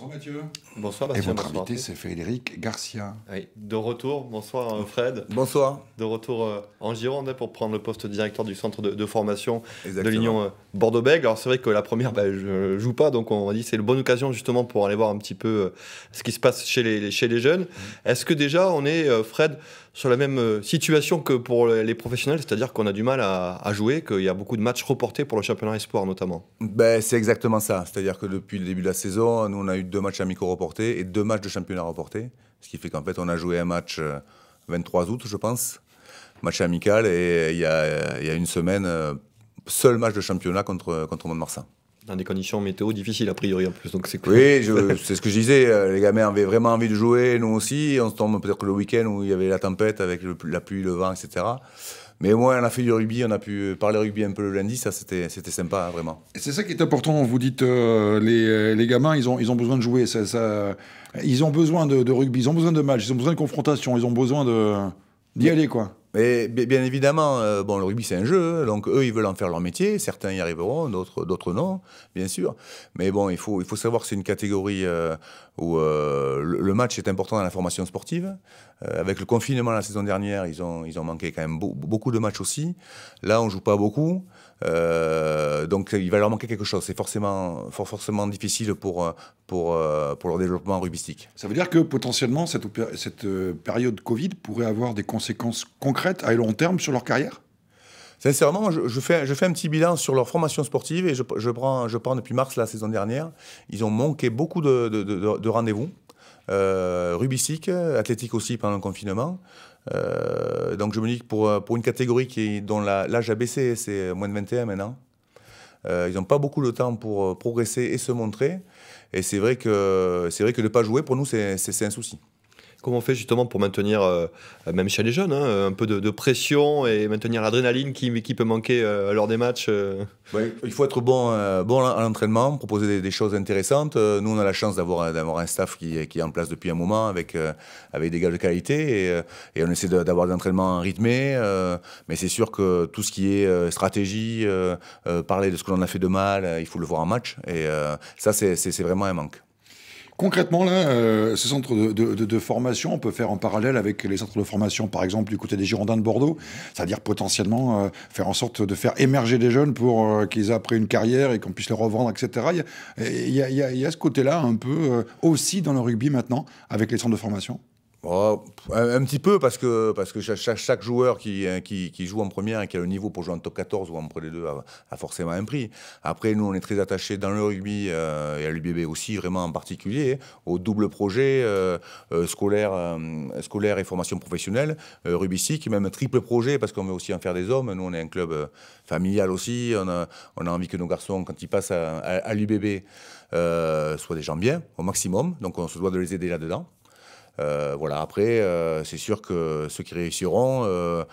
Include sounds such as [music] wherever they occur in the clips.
Bonsoir Mathieu. Bonsoir Mathieu. Et votre invité, c'est Frédéric Garcia. Oui. De retour, bonsoir euh, Fred. Bonsoir. De retour euh, en Gironde hein, pour prendre le poste de directeur du centre de, formation de l'Union euh, Bordeaux-Bègles. Alors c'est vrai que la première, bah, je joue pas, donc on dit c'est une bonne occasion justement pour aller voir un petit peu ce qui se passe chez les, chez les jeunes. Mmh. Est-ce que déjà on est, Fred, sur la même euh, situation que pour les professionnels, c'est-à-dire qu'on a du mal à, jouer, qu'il y a beaucoup de matchs reportés pour le championnat espoir notamment ben, C'est exactement ça, c'est-à-dire que depuis le début de la saison, nous on a eu deux matchs amicaux reportés et deux matchs de championnat reportés, ce qui fait qu'en fait on a joué un match 23 euh, août je pense, match amical, et euh, il y a, une semaine, seul match de championnat contre, contre Mont-de-Marsan dans des conditions météo difficiles a priori en plus. Donc c'est Oui, [laughs] c'est ce que je disais. Euh, les gamins avaient vraiment envie de jouer, nous aussi. On se tombe peut-être le week-end où il y avait la tempête avec la pluie, le vent, etc. Mais moi on a fait du rugby, on a pu parler rugby un peu le lundi, ça c'était sympa, vraiment. C'est ça qui est important, vous dites, euh, les, les, gamins, ils ont, ils ont besoin de jouer, ça, ils ont besoin de, rugby, ils ont besoin de matchs, ils ont besoin de confrontation, ils ont besoin d'y aller, quoi. Mais bien évidemment, euh, bon, le rugby c'est un jeu, hein, donc eux ils veulent en faire leur métier, certains y arriveront, d'autres non, bien sûr. Mais bon, il faut, il faut savoir que c'est une catégorie euh, où euh, le match est important dans la formation sportive. Euh, avec le confinement la saison dernière, ils ont, ils ont manqué quand même beaucoup de matchs aussi. Là, on joue pas beaucoup. Euh, donc, il va leur manquer quelque chose. C'est forcément, forcément difficile pour, pour, euh, pour leur développement rubistique. Ça veut dire que potentiellement, cette, cette période Covid pourrait avoir des conséquences concrètes à long terme sur leur carrière Sincèrement, je, fais, je fais un petit bilan sur leur formation sportive et je, je, prends, je prends depuis mars la saison dernière. Ils ont manqué beaucoup de, de rendez-vous. Euh, Rubicic, athlétique aussi pendant le confinement. Euh, donc je me dis que pour, pour une catégorie qui, dont l'âge a baissé, c'est moins de 21 maintenant, euh, ils n'ont pas beaucoup de temps pour euh, progresser et se montrer. Et c'est vrai, que, vrai que ne pas jouer, pour nous, c'est un souci. Comment on fait justement pour maintenir, euh, même chez les jeunes, hein, un peu de, pression et maintenir l'adrénaline qui, qui, peut manquer euh, lors des matchs euh Il faut être bon, bon à l'entraînement, proposer des, choses intéressantes. Nous, on a la chance d'avoir un staff qui, qui, est en place depuis un moment avec, des gars de qualité et, on essaie d'avoir d'entraînement des entraînements rythmés. mais c'est sûr que tout ce qui est stratégie, parler de ce que l'on a fait de mal, il faut le voir en match. Et ça, c'est vraiment un manque. Concrètement, là, ce euh, ces de, formation, on peut faire en parallèle avec les centres de formation, par exemple, du côté des Girondins de Bordeaux, c'est-à-dire potentiellement euh, faire en sorte de faire émerger des jeunes pour euh, qu'ils aient après une carrière et qu'on puisse les revendre, etc. Il y a, ce côté-là un peu aussi dans le rugby maintenant, avec les centres de formation Oh, un, petit peu, parce que, parce que chaque, joueur hein, qui, qui, joue en première et qui a le niveau pour jouer en top 14 ou entre les deux a, forcément un prix. Après, nous, on est très attachés dans le rugby, euh, et à l'UBB aussi, vraiment en particulier, hein, au double projet euh, euh, scolaire, scolaire et formation professionnelle, rugby qui même un triple projet, parce qu'on veut aussi en faire des hommes. Nous, on est un club familial aussi, on a, on a envie que nos garçons, quand ils passent à, à l'UBB, soient des gens bien, au maximum, donc on se doit de les aider là-dedans. Euh, voilà, après, euh, c'est sûr que ceux qui réussiront, euh,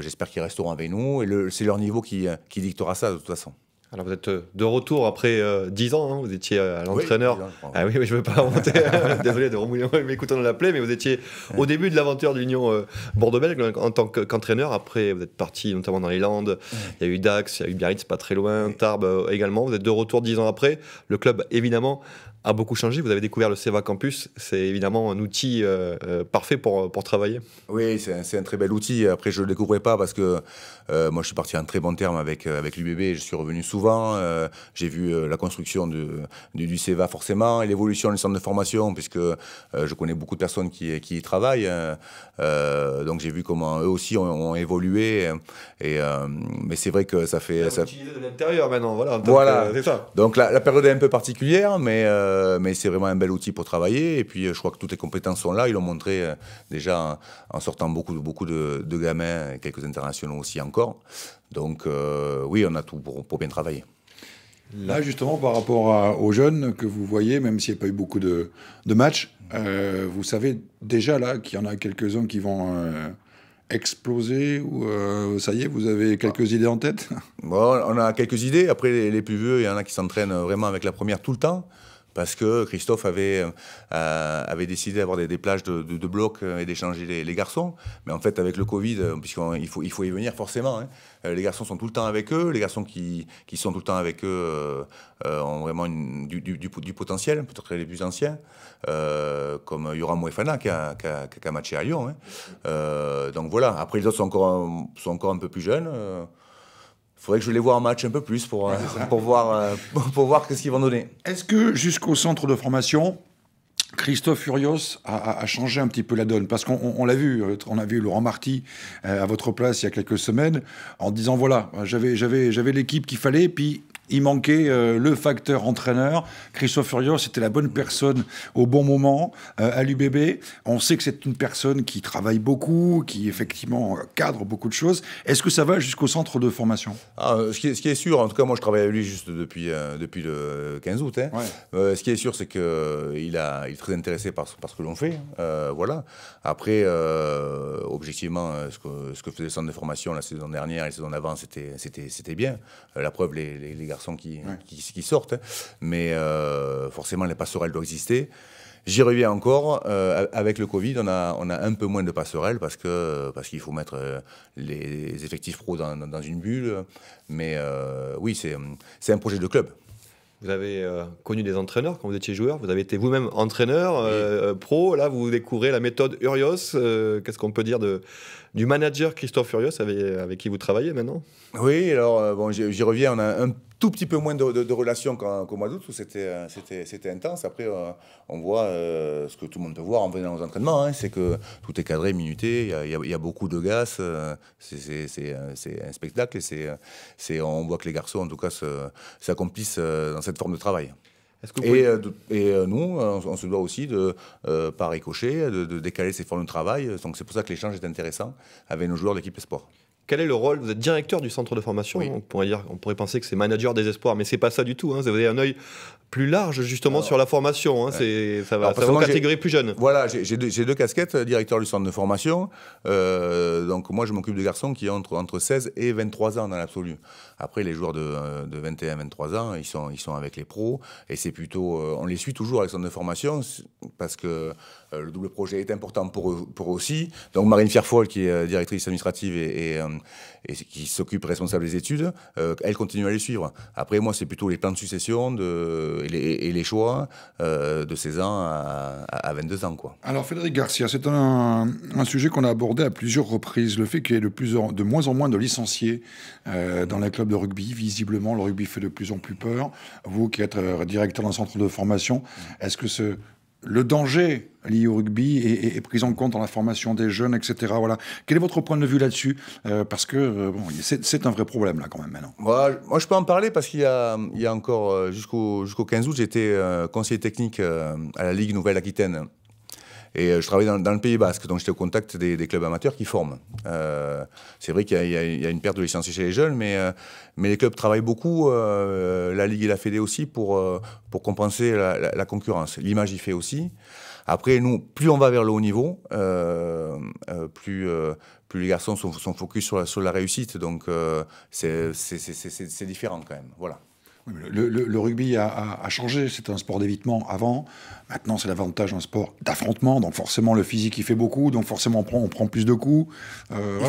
j'espère qu'ils resteront avec nous. Et c'est leur niveau qui, dictera ça, de toute façon. Alors vous êtes de retour après 10 ans, hein, vous étiez à l'entraîneur. ah oui, je ne veux pas remonter, [laughs] [laughs] désolé de remouiller mes écoutez, dans la plaie, mais vous étiez au début de l'aventure de l'Union bordeaux bègles en tant qu'entraîneur. Après, vous êtes parti notamment dans les Landes, il y a eu Dax, il y a eu Biarritz, pas très loin, Tarbes également. Vous êtes de retour 10 ans après. Le club, évidemment, a beaucoup changé. Vous avez découvert le CEVA Campus. C'est évidemment un outil euh, euh, parfait pour, pour, travailler. Oui, c'est un, très bel outil. Après, je ne le découvrais pas parce que euh, moi, je suis parti en très bon terme avec, avec l'UBB. Je suis revenu souvent. J'ai vu la construction de, du, du, CEVA, forcément, et l'évolution du centre de formation, puisque je connais beaucoup de personnes qui, qui y travaillent. Hein. donc, j'ai vu comment eux aussi ont, évolué. Et, mais c'est vrai que ça fait. Ça... de l'intérieur maintenant. Voilà, c'est ça. Donc, la, période est un peu particulière, mais. Euh, mais c'est vraiment un bel outil pour travailler. Et puis, euh, je crois que toutes les compétences sont là. Ils l'ont montré euh, déjà en, sortant beaucoup, beaucoup de, gamins, quelques internationaux aussi encore. Donc, oui, on a tout pour, bien travailler. Là, justement, par rapport aux jeunes que vous voyez, même s'il n'y a pas eu beaucoup de, matchs, vous savez déjà là qu'il y en a quelques-uns qui vont exploser ou ça y est, vous avez quelques idées en tête bon, On a quelques idées. Après, les, les, plus vieux, il y en a qui s'entraînent vraiment avec la première tout le temps parce que Christophe avait, euh, euh, avait décidé d'avoir des, plages de, blocs euh, et d'échanger les, garçons. Mais en fait, avec le Covid, puisqu'il faut, il faut y venir forcément, hein, les garçons sont tout le temps avec eux, les garçons qui, sont tout le temps avec eux ont vraiment du, du, potentiel, peut-être les plus anciens, comme Yoram Mouefana qui a, matché à Lyon. Hein. donc voilà, après les autres sont encore, sont encore un peu plus jeunes faudrait que je les vois en match un peu plus pour, euh, [laughs] pour voir, euh, [laughs] pour voir ce qu'ils vont donner. Est-ce que jusqu'au centre de formation, Christophe Furios a, changé un petit peu la donne parce qu'on l'a vu, euh, on a vu Laurent Marty à votre place il y a quelques semaines en disant voilà j'avais j'avais j'avais l'équipe qu'il fallait puis il manquait euh, le facteur entraîneur. Christophe Furios c'était la bonne personne au bon moment à euh, l'UBB. On sait que c'est une personne qui travaille beaucoup, qui effectivement euh, cadre beaucoup de choses. Est-ce que ça va jusqu'au centre de formation ah, ce, qui est, sûr, en tout cas, moi je travaille avec lui juste depuis, le 15 août. Hein. ce qui est sûr, c'est qu'il il est très intéressé par, ce que l'on fait. Hein. voilà. Après, objectivement, ce que, ce faisait le centre de formation la saison dernière et la saison avant, c'était bien. la preuve, les, les, qui, qui, sortent. Hein. Mais euh, forcément, les passerelles doivent exister. J'y reviens encore. Euh, avec le Covid, on a, on a un peu moins de passerelles parce que parce qu'il faut mettre euh, les effectifs pro dans, dans une bulle. Mais oui, c'est un projet de club. Vous avez euh, connu des entraîneurs quand vous étiez joueur, vous avez été vous-même entraîneur euh, pro. Là, vous découvrez la méthode Urios. Euh, qu'est-ce qu'on peut dire de, du manager Christophe Urios avec, avec qui vous travaillez maintenant Oui, alors bon, j'y reviens. On a un tout petit peu moins de, relations qu'au mois d'août où c'était intense. Après, on voit ce que tout le monde peut voir en venant aux entraînements hein. c'est que tout est cadré, minuté. Il y, a beaucoup de gaz. c'est un spectacle. Et on voit que les garçons, en tout cas, s'accomplissent dans cette forme de travail. et, nous, on, se doit aussi, de, ne euh, pas ricocher, de, décaler ces formes de travail. Donc c'est pour ça que l'échange est intéressant avec nos joueurs d'équipe l'équipe Espoir. Quel est le rôle Vous êtes directeur du centre de formation. On, pourrait dire, on pourrait penser que c'est manager des espoirs, mais c'est pas ça du tout. Hein. Vous avez un œil plus large justement sur la formation. Hein, Ça va, Alors, ça catégorie plus jeune. Voilà, j'ai deux, deux, casquettes, euh, directeur du centre de formation. Euh, donc moi, je m'occupe de garçons qui ont entre, entre 16 et 23 ans dans l'absolu. Après, les joueurs de, euh, de 21-23 ans, ils sont, ils sont avec les pros. Et c'est plutôt... on les suit toujours avec le centre de formation parce que le double projet est important pour eux, pour aussi. Donc Marine Fierfol qui est directrice administrative et, et qui s'occupe responsable des études, elle continue à les suivre. Après, moi, c'est plutôt les plans de succession, de euh, et, les, choix euh, de 16 ans à, 22 ans. Quoi. Alors Frédéric Garcia, c'est un, sujet qu'on a abordé à plusieurs reprises, le fait qu'il y ait de, plus en, de moins en moins de licenciés euh, dans les clubs de rugby. Visiblement, le rugby fait de plus en plus peur. Vous qui êtes directeur d'un centre de formation, est-ce que ce le danger lié au rugby est, pris en compte dans la formation des jeunes, etc. Voilà. Quel est votre point de vue là-dessus euh, Parce que euh, bon, c'est un vrai problème là quand même maintenant. Moi, je peux en parler parce qu'il y, a encore euh, jusqu'au jusqu'au 15 août, j'étais conseiller technique à la Ligue Nouvelle-Aquitaine et euh, je travaille dans, le Pays Basque, donc j'étais au contact des, clubs amateurs qui forment. Euh, c'est vrai qu'il y, a une perte de licenciés chez les jeunes, mais, euh, mais les clubs travaillent beaucoup, la Ligue et la Fédé aussi, pour, pour compenser la, concurrence. L'image y fait aussi. Après, nous, plus on va vers le haut niveau, plus, plus les garçons sont, sont focus sur la, sur la réussite, donc c'est différent quand même. Voilà. Le, rugby a, changé. C'était un sport d'évitement avant. Maintenant, c'est l'avantage d'un sport d'affrontement. Donc, forcément, le physique, il fait beaucoup. Donc, forcément, on prend, plus de coups. Euh,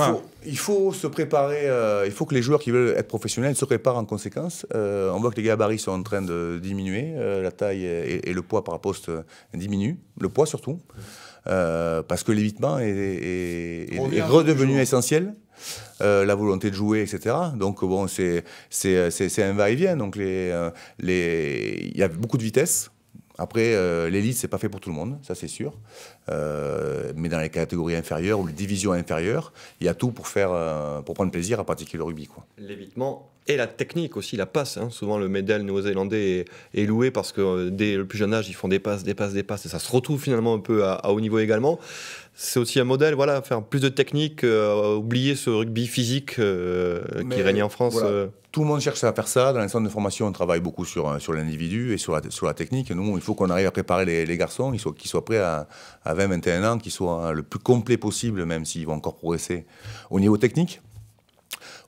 il, faut, se préparer. Euh, il faut que les joueurs qui veulent être professionnels se préparent en conséquence. Euh, on voit que les gabarits sont en train de diminuer. la taille et, le poids par poste diminuent. Le poids surtout. parce que l'évitement est redevenu essentiel. Euh, la volonté de jouer, etc. Donc bon, c'est un va-et-vient. Donc les, euh, les... il y a beaucoup de vitesse. Après, l'élite, euh, l'élite, c'est pas fait pour tout le monde, ça c'est sûr. mais dans les catégories inférieures ou les divisions inférieures, il y a tout pour, faire, pour prendre plaisir à pratiquer le rugby. L'évitement et la technique aussi, la passe. Hein. Souvent, le medal néo-zélandais est, loué parce que dès le plus jeune âge, ils font des passes, des passes, des passes. Et ça se retrouve finalement un peu à haut niveau également c'est aussi un modèle, voilà, faire plus de technique, euh, oublier ce rugby physique euh, qui règne en France. Euh. Tout le monde cherche à faire ça. Dans les centres de formation, on travaille beaucoup sur, sur l'individu et sur la, sur la technique. Nous, il faut qu'on arrive à préparer les, garçons, qu'ils soient, prêts à, à 20, 21 ans, qu'ils soient le plus complet possible, même s'ils vont encore progresser au niveau technique.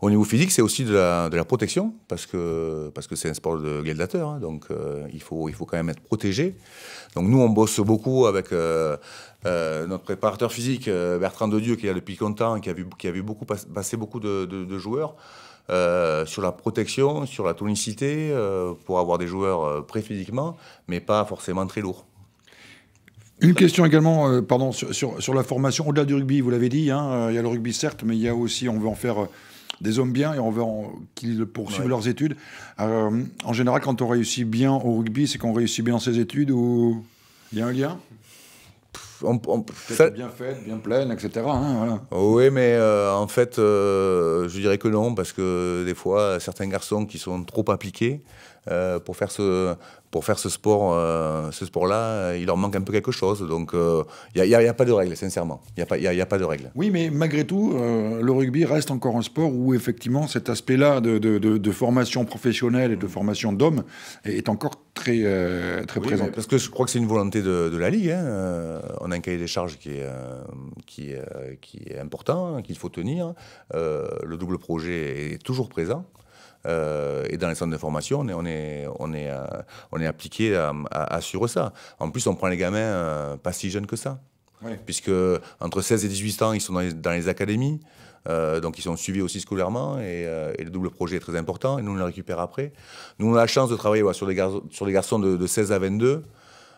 Au niveau physique, c'est aussi de la, protection, parce que parce que c'est un sport de gladiateur, hein. donc euh, il faut il faut quand même être protégé. Donc nous, on bosse beaucoup avec euh, euh, notre préparateur physique Bertrand Dieu, qui est depuis longtemps, qui a vu qui a vu beaucoup passer beaucoup de, joueurs. sur la protection, sur la tonicité, pour avoir des joueurs pré physiquement, mais pas forcément très lourds. Une question également, pardon, sur, sur, la formation, au-delà du rugby, vous l'avez dit, hein, il y a le rugby certes, mais il y a aussi, on veut en faire des hommes bien et on veut qu'ils poursuivent leurs études. Euh, en général, quand on réussit bien au rugby, c'est qu'on réussit bien ses études ou il y a un lien on, bien faite, bien pleine, etc. Hein, oui, mais euh, en fait, euh, je dirais que non, parce que des fois, certains garçons qui sont trop appliqués euh, pour faire ce pour faire ce sport euh, ce sport là il leur manque un peu quelque chose donc il euh, n'y a, pas de règles sincèrement il n'y a pas il a, pas de règles oui mais malgré tout le rugby reste encore un sport où effectivement cet aspect là de, de, formation professionnelle et de formation d'hommes est encore très très présent parce que je crois que c'est une volonté de, la ligue hein. on a un cahier des charges qui est qui est important hein, qu'il faut tenir le double projet est toujours présent euh, et dans les centres de formation, on est, on est, on est, euh, appliqué à, assurer ça. En plus, on prend les gamins euh, pas si jeunes que ça. Puisque entre 16 et 18 ans, ils sont dans les, académies. donc ils sont suivis aussi scolairement et, le double projet est très important et nous on le récupère après. Nous on a la chance de travailler sur, des garçons, sur garçons de, 16 à 22.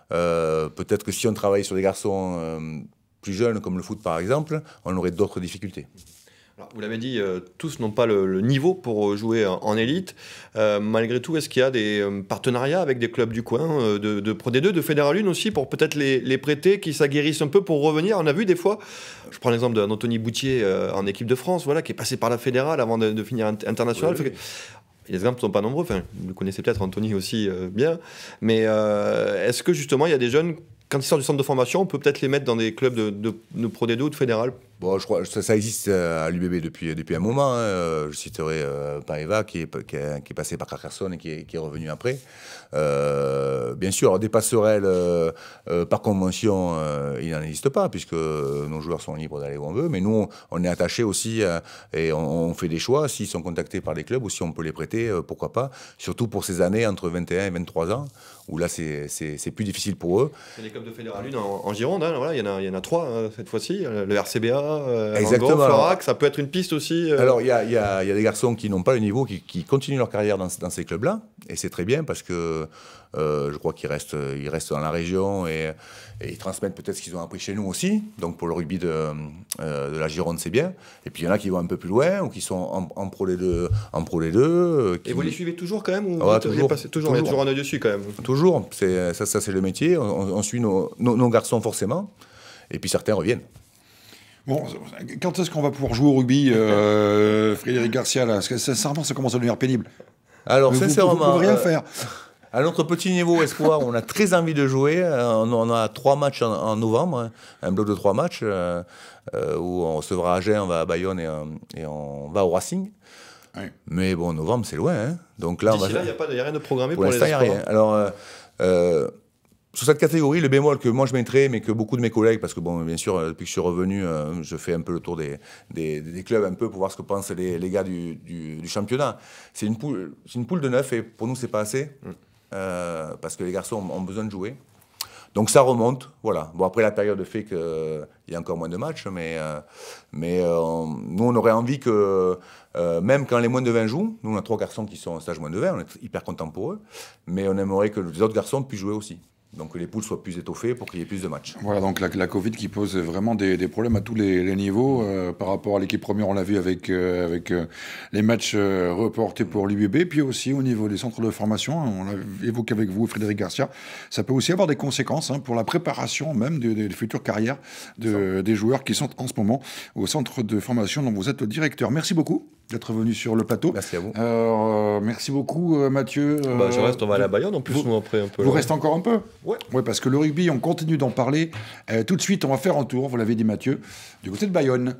Peut-être que si on travaillait sur des garçons plus jeunes comme le foot par exemple, on aurait d'autres difficultés vous l'avez dit, euh, tous n'ont pas le, niveau pour euh, jouer euh, en élite. malgré tout, est-ce qu'il y a des partenariats avec des clubs du coin, de, de Pro D2, de Fédéral 1 aussi, pour peut-être les, prêter, qui s'aguerrissent un peu pour revenir On a vu des fois, je prends l'exemple d'Anthony Boutier en équipe de France, voilà, qui est passé par la Fédérale avant de, finir international. Les exemples ne sont pas nombreux, enfin, vous connaissez peut-être Anthony aussi bien, mais est-ce que justement il y a des jeunes, quand ils sortent du centre de formation, on peut peut-être les mettre dans des clubs de, de, de Pro D2 ou de Fédéral Bon, je crois, ça, existe euh, à l'UBB depuis, depuis un moment. Hein. Euh, je citerai euh, Paeva qui est, passé par Carcassonne et qui est revenu après. Euh, bien sûr, des passerelles, euh, euh, par convention, il n'en existe pas, puisque nos joueurs sont libres d'aller où on veut, mais nous, on, est attachés aussi et on, fait des choix s'ils sont contactés par les clubs ou si on peut les prêter, pourquoi pas, surtout pour ces années entre 21 et 23 ans où là c'est plus difficile pour eux. a les clubs de Fédéralune en, en Gironde, hein, voilà, il, y en a, il y en a trois hein, cette fois-ci, le RCBA, le Exactement. ça peut être une piste aussi. Alors il y, a, y a, y a, des garçons qui n'ont pas le niveau, qui, qui, continuent leur carrière dans ces clubs-là, et c'est très bien parce que euh, euh, je crois qu'ils restent, ils restent dans la région et, ils transmettent peut-être ce qu'ils ont appris chez nous aussi. Donc pour le rugby de, euh, de la Gironde, c'est bien. Et puis il y en a qui vont un peu plus loin ou qui sont en, pro les deux. En pro les deux Et vous les suivez toujours quand même ou toujours, toujours, dessus quand même Toujours. Ça, ça c'est le métier. On, suit nos, garçons forcément. Et puis certains reviennent. Bon, quand est-ce qu'on va pouvoir jouer au rugby, [laughs] Frédéric Garcia là Parce que sincèrement, ça commence à devenir pénible. Alors, vous, sincèrement. Vous, ne rien faire. À notre petit niveau espoir, on a très envie de jouer. Euh, on, a trois matchs en, novembre, hein. un bloc de trois matchs euh, euh, où on se verra à Gênes, on va à Bayonne et, on va au Racing. Mais bon, novembre, c'est loin. Hein. Donc là, il n'y a, rien de programmé pour, pour l'instant. rien. Alors, sur cette catégorie, le bémol que moi je mettrais, mais que beaucoup de mes collègues, parce que bon, bien sûr, depuis que je suis revenu, je fais un peu le tour des, clubs, un peu pour voir ce que pensent les, gars du, championnat. C'est une poule, de neuf, et pour nous, c'est pas assez. Mm. Euh, parce que les garçons ont, besoin de jouer. Donc ça remonte, voilà. Bon, après, la période fait qu'il y a encore moins de matchs, mais, euh, mais euh, nous, on aurait envie que, même quand les moins de 20 jouent, nous, on a trois garçons qui sont en stage moins de 20, on est hyper contents pour eux, mais on aimerait que les autres garçons puissent jouer aussi. Donc que les poules soient plus étoffées pour qu'il y ait plus de matchs. Voilà, donc la, Covid qui pose vraiment des, problèmes à tous les, niveaux. Euh, par rapport à l'équipe première, on l'a vu avec, euh, avec euh, les matchs reportés pour l'UBB, puis aussi au niveau des centres de formation, hein, on l'a évoqué avec vous, Frédéric Garcia, ça peut aussi avoir des conséquences hein, pour la préparation même des, futures carrières des joueurs qui sont en ce moment au centre de formation dont vous êtes le directeur. Merci beaucoup d'être venu sur le plateau. Merci à vous. Euh, merci beaucoup, euh, Mathieu. je bah, euh, reste, on va à la Bayonne en plus, vous, après un peu. Vous reste restez encore un peu ouais. ouais. parce que le rugby, on continue d'en parler. tout de suite, on va faire un tour, vous l'avez dit, Mathieu, du côté de Bayonne.